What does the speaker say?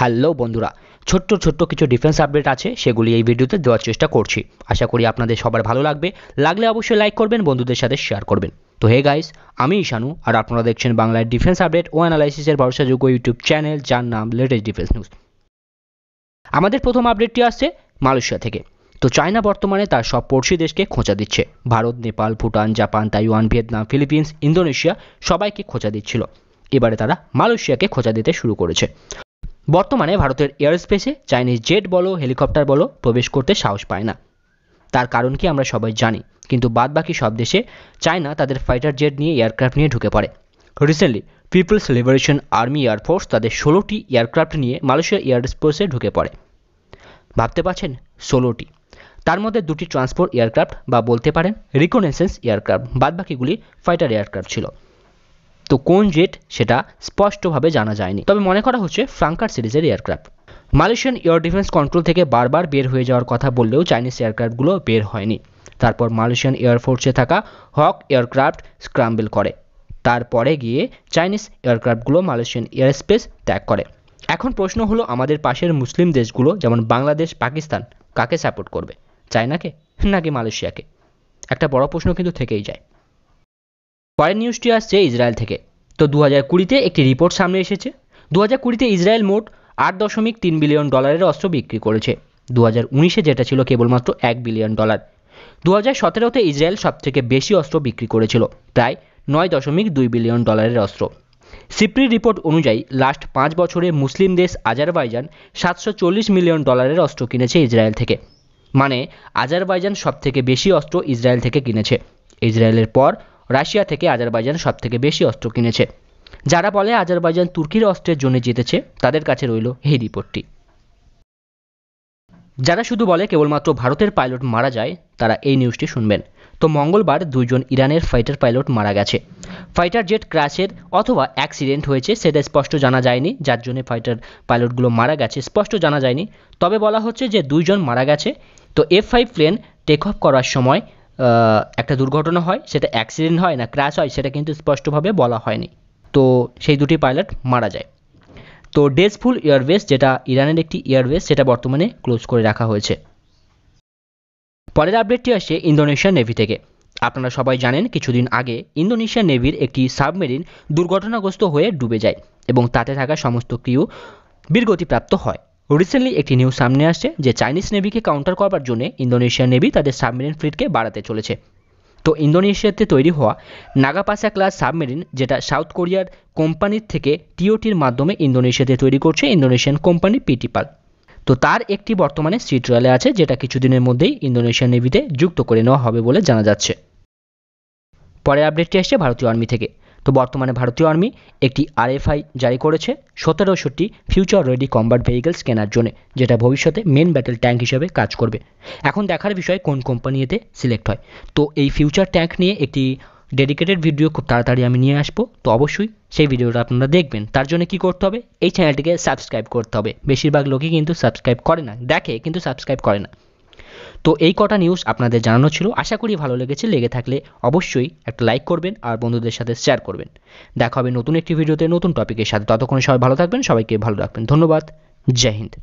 hello বন্ধুরা ছোট্ট ছোট্ট কিছু ডিফেন্স আপডেট আছে সেগুলি এই ভিডিওতে দেওয়ার চেষ্টা করছি আশা করি আপনাদের সবার ভালো লাগবে লাগলে অবশ্যই লাইক করবেন বন্ধুদের সাথে শেয়ার করবেন তো হে গাইস আমি ইশানু আর আপনারা দেখছেন বাংলার ডিফেন্স আপডেট ও অ্যানালাইসিসের ভরসাযোগ্য ইউটিউব চ্যানেল যার নাম লেটেস্ট ডিফেন্স নিউজ আমাদের প্রথম আপডেটটি আসছে মালয়েশিয়া থেকে তো চায়না বর্তমানে তার সব পড়শি দেশকে খোঁচা দিচ্ছে Bharat Nepal Bhutan Japan Taiwan Vietnam Philippines Indonesia সবাইকে খোঁচা দিচ্ছিল এবারে তারা মালয়েশিয়াকে খোঁচা দিতে শুরু করেছে বর্তমানে ভারতের এয়ারস্পেসে চাইনিজ জেট বলো হেলিকপ্টার বলো প্রবেশ করতে সাহস পায় না তার কারণ কি আমরা সবাই জানি কিন্তু বাদবাকি সব দেশে চায়না তাদের ফাইটার জেট নিয়ে এয়ারক্রাফট নিয়ে ঢুকে পড়ে recently People's Liberation Army air force তাদের ষোলোটি এয়ারক্রাফট নিয়ে মালয়েশিয়া এয়ারস্পেসে ঢুকে পড়ে ভাবতে পারছেন ষোলোটি তার মধ্যে দুটি ট্রান্সপোর্ট এয়ারক্রাফট বা বলতে পারেন রিকোনেসেন্স এয়ারক্রাফট বাদবাকিগুলি ফাইটার এয়ারক্রাফট ছিল তো কোন জেট সেটা স্পষ্টভাবে জানা যায়নি তবে মনে করা হচ্ছে ফ্রাঙ্কার সিরিজের aircraft Malaysian air defence control থেকে বারবার বের হয়ে যাওয়ার কথা বললেও চাইনিজ এয়ারক্রাফটগুলো বের হয়নি তারপর মালয়েশিয়ান এয়ারফোর্সে থাকা হক এয়ারক্রাফট স্ক্রাম্বল করে তারপরে গিয়ে চাইনিজ এয়ারক্রাফটগুলো মালয়েশিয়ান এয়ার স্পেস ত্যাগ করে এখন প্রশ্ন হলো আমাদের পাশের মুসলিম দেশগুলো যেমন বাংলাদেশ পাকিস্তান কাকে সাপোর্ট করবে চায়নাকে নাকি মালয়েশিয়াকে একটা বড় প্রশ্ন কিন্তু থেকেই যায় পরের নিউজটি আসছে ইসরায়েল থেকে তো দু হাজার কুড়িতে একটি রিপোর্ট সামনে এসেছে দু হাজার কুড়িতে ইসরায়েল মোট আট দশমিক তিন বিলিয়ন ডলারের অস্ত্র বিক্রি করেছে দু হাজার উনিশে যেটা ছিল কেবলমাত্র এক বিলিয়ন ডলার দু হাজার সতেরোতে ইসরায়েল সবথেকে বেশি অস্ত্র বিক্রি করেছিল প্রায় নয় দশমিক দুই বিলিয়ন ডলারের অস্ত্র সিপ্রি রিপোর্ট অনুযায়ী লাস্ট পাঁচ বছরে মুসলিম দেশ আজারবাইজান সাতশো চল্লিশ মিলিয়ন ডলারের অস্ত্র কিনেছে ইসরায়েল থেকে মানে আজারবাইজান সবথেকে বেশি অস্ত্র ইসরায়েল থেকে কিনেছে ইসরায়েলের পর রাশিয়া থেকে আজারবাইজান সবথেকে বেশি অস্ত্র কিনেছে যারা বলে আজারবাইজান তুর্কির অস্ত্রের জন্য জিতেছে তাদের কাছে রইল এই রিপোর্টটি যারা শুধু বলে কেবলমাত্র ভারতের পাইলট মারা যায় তারা এই নিউজটি শুনবেন তো মঙ্গলবার দুজন ইরানের ফাইটার পাইলট মারা গেছে ফাইটার জেট ক্র্যাশের অথবা অ্যাক্সিডেন্ট হয়েছে সেটা স্পষ্ট জানা যায়নি যার জন্য ফাইটার পাইলটগুলো মারা গেছে স্পষ্ট জানা যায়নি তবে বলা হচ্ছে যে দুইজন মারা গেছে তো F five plane take off করার সময় একটা দুর্ঘটনা হয় সেটা অ্যাক্সিডেন্ট হয় না ক্র্যাশ হয় সেটা কিন্তু স্পষ্টভাবে বলা হয়নি তো সেই দুটি পাইলট মারা যায় তো ডেসফুল এয়ারবেস যেটা ইরানের একটি এয়ারবেস সেটা বর্তমানে ক্লোজ করে রাখা হয়েছে পরের আপডেটটি আসে ইন্দোনেশিয়ান নেভি থেকে আপনারা সবাই জানেন কিছুদিন আগে ইন্দোনেশিয়ান নেভির একটি সাবমেরিন দুর্ঘটনাগ্রস্ত হয়ে ডুবে যায় এবং তাতে থাকা সমস্ত ক্রিউ বীরগতিপ্রাপ্ত হয় রিসেন্টলি একটি নিউজ সামনে আসছে যে চাইনিজ নেভিকে কাউন্টার করবার জন্য ইন্দোনেশিয়ান নেভি তাদের সাবমেরিন ফ্লিটকে বাড়াতে চলেছে তো ইন্দোনেশিয়াতে তৈরি হওয়া নাগাপাসা ক্লাস সাবমেরিন যেটা সাউথ কোরিয়ার কোম্পানির থেকে টিওটির মাধ্যমে ইন্দোনেশিয়াতে তৈরি করছে ইন্দোনেশিয়ান কোম্পানি পিটিপাল তো তার একটি বর্তমানে সিট্রালে আছে যেটা কিছুদিনের মধ্যেই ইন্দোনেশিয়ান নেভিতে যুক্ত করে নেওয়া হবে বলে জানা যাচ্ছে পরের আপডেটটি আসছে ভারতীয় আর্মি থেকে তো বর্তমানে ভারতীয় আর্মি একটি আরএফআই জারি করেছে সতেরোশোটি ফিউচার রেডি কম্বার্ট ভেহিকেলস কেনার জন্য যেটা ভবিষ্যতে মেন ব্যাটেল ট্যাঙ্ক হিসেবে কাজ করবে এখন দেখার বিষয় কোন কোম্পানি এতে সিলেক্ট হয় তো এই ফিউচার ট্যাঙ্ক নিয়ে একটি ডেডিকেটেড ভিডিও খুব তাড়াতাড়ি আমি নিয়ে আসবো তো অবশ্যই সেই ভিডিওটা আপনারা দেখবেন তার জন্য কি করতে হবে এই চ্যানেলটিকে সাবস্ক্রাইব করতে হবে বেশিরভাগ লোকই কিন্তু সাবস্ক্রাইব করে না দেখে কিন্তু সাবস্ক্রাইব করে না তো এই কটা নিউজ আপনাদের জানানো ছিল আশা করি ভালো লেগেছে লেগে থাকলে অবশ্যই একটা লাইক করবেন আর বন্ধুদের সাথে শেয়ার করবেন দেখা হবে নতুন একটি ভিডিওতে নতুন টপিকের সাথে ততক্ষণ সবাই ভালো থাকবেন সবাইকে ভালো রাখবেন ধন্যবাদ জয় হিন্দ